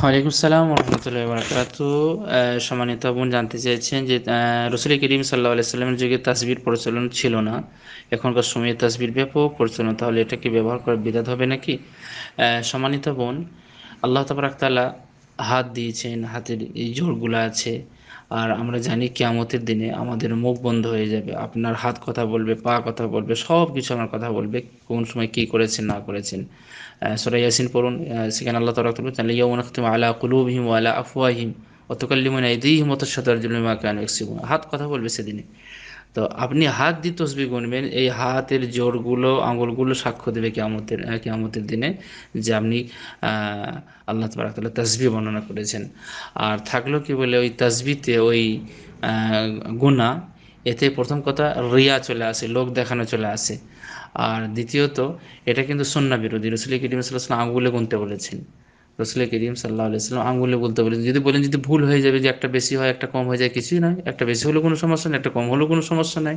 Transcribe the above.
ওয়ালাইকুম সালাম রহমতুল্লাহ বরকাত সম্মানিত বোন জানতে চেয়েছেন যে রসুল করিম সাল্লাহ আলাইস্লামের যুগে তাসবির প্রচলন ছিল না এখনকার সময়ে তাসবির ব্যাপক প্রচলন তাহলে এটা কি ব্যবহার করা বিদাত হবে নাকি সম্মানিত বোন আল্লাহ তাবরাকতালা হাত দিয়েছেন হাতের এই জোরগুলো আছে আর আমরা জানি কেয়ামতের দিনে আমাদের মুখ বন্ধ হয়ে যাবে আপনার হাত কথা বলবে পা কথা বলবে সব কিছু আমার কথা বলবে কোন সময় কি করেছেন না করেছেন সরাই ইয়াসিন পড়ুন সেখানে আল্লাহ তালা তুলবেন তাহলে ইয়মনাকুম আলা কুলুবহিম আলা আফওয়াহিম অতকাল্লিমন আইদিহিম হিমত সদর জুলিমা কেন হাত কথা বলবে সেদিনে তো আপনি হাত দিয়ে তসবি গুনবেন এই হাতের জোরগুলো আঙুলগুলো সাক্ষ্য দেবে কেয়ামতের কেয়ামতের দিনে যে আপনি আল্লাহ তালা তসবি বর্ণনা করেছেন আর থাকলো কি বলে ওই তসবিতে ওই গুণা এতে প্রথম কথা রিয়া চলে আসে লোক দেখানো চলে আসে আর দ্বিতীয়ত এটা কিন্তু সন্না বিরোধী রসুল করিম আঙুলে গুনতে বলেছেন রসুল করিম সাল্লাহ আলাইসালাম আঙুলে বলতে বলেন যদি বলেন যদি ভুল হয়ে যাবে যে একটা বেশি হয় একটা কম হয়ে যায় কিছুই নয় একটা বেশি হলেও কোনো সমস্যা নেই একটা কম হলেও কোনো সমস্যা নাই